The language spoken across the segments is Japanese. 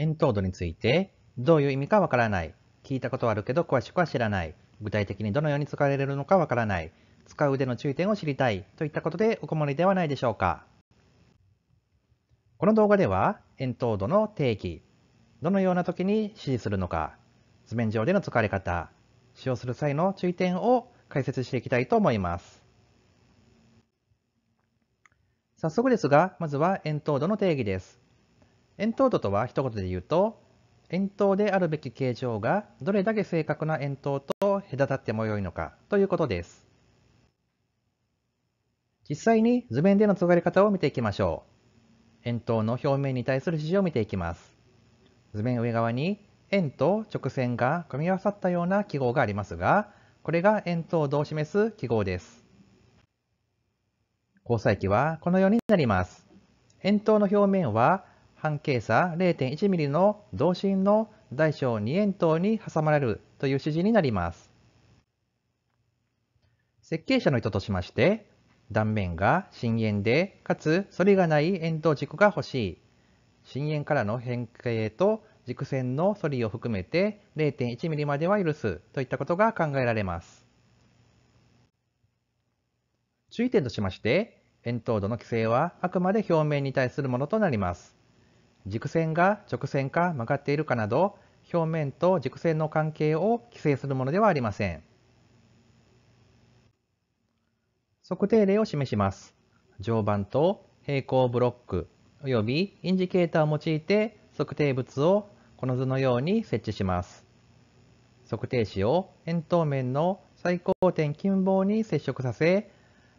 円筒度についてどういう意味かわからない。聞いたことはあるけど詳しくは知らない。具体的にどのように使われるのかわからない。使う腕の注意点を知りたいといったことでお困りではないでしょうか。この動画では円筒度の定義、どのような時に指示するのか、図面上での使われ方、使用する際の注意点を解説していきたいと思います。早速ですが、まずは円筒度の定義です。円筒度とは一言で言うと、円筒であるべき形状がどれだけ正確な円筒と隔たってもよいのかということです。実際に図面での尖り方を見ていきましょう。円筒の表面に対する指示を見ていきます。図面上側に円と直線が組み合わさったような記号がありますが、これが円筒度を示す記号です。交際器はこのようになります。円筒の表面は半径差 0.1mm の同心の大小2円筒に挟まれるという指示になります。設計者の意図としまして、断面が深円で、かつ反りがない円筒軸が欲しい。深円からの変形と軸線の反りを含めて 0.1mm までは許すといったことが考えられます。注意点としまして、円筒度の規制はあくまで表面に対するものとなります。軸線が直線か曲がっているかなど表面と軸線の関係を規制するものではありません。測定例を示します。常磐と平行ブロック及びインジケーターを用いて測定物をこの図のように設置します。測定子を円筒面の最高点近傍に接触させ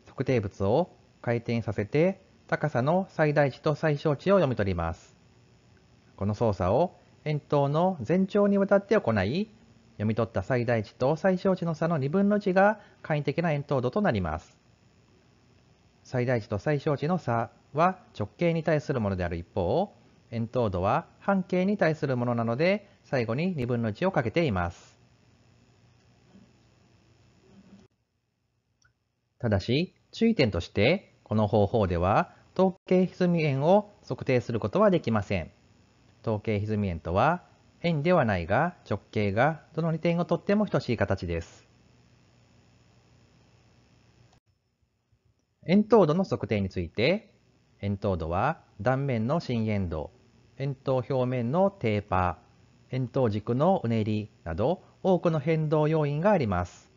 測定物を回転させて高さの最大値と最小値を読み取ります。この操作を円筒の全長にわたって行い、読み取った最大値と最小値の差の2分の1が簡易的な円筒度となります。最大値と最小値の差は直径に対するものである一方、円筒度は半径に対するものなので、最後に2分の1をかけています。ただし、注意点として、この方法では、統計歪み円を測定することはできません。統計歪み円とは円ではないが直径がどの2点をとっても等しい形です。円筒度の測定について円筒度は断面の深円度円筒表面のテーパー円筒軸のうねりなど多くの変動要因があります。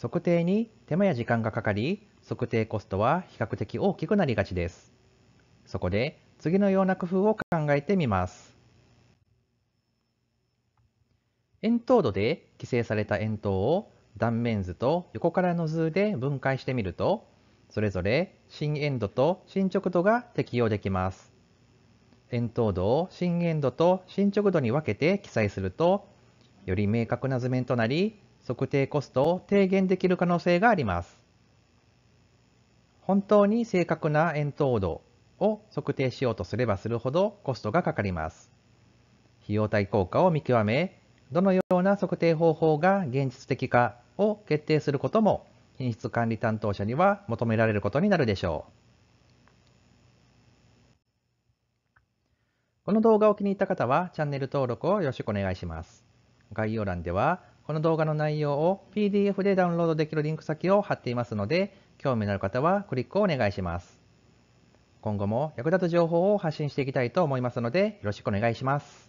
測定に手間や時間がかかり測定コストは比較的大きくなりがちです。そこで次のような工夫を考えてみます。円筒度で規制された円筒を断面図と横からの図で分解してみると、それぞれ新円度と進捗度が適用できます。円筒度を新円度と進捗度に分けて記載すると、より明確な図面となり、測定コストを低減できる可能性があります。本当に正確な円筒度を測定しようとすればするほどコストがかかります。費用対効果を見極め、どのような測定方法が現実的かを決定することも品質管理担当者には求められることになるでしょう。この動画を気に入った方はチャンネル登録をよろしくお願いします。概要欄ではこの動画の内容を PDF でダウンロードできるリンク先を貼っていますので、興味のある方はクリックをお願いします。今後も役立つ情報を発信していきたいと思いますので、よろしくお願いします。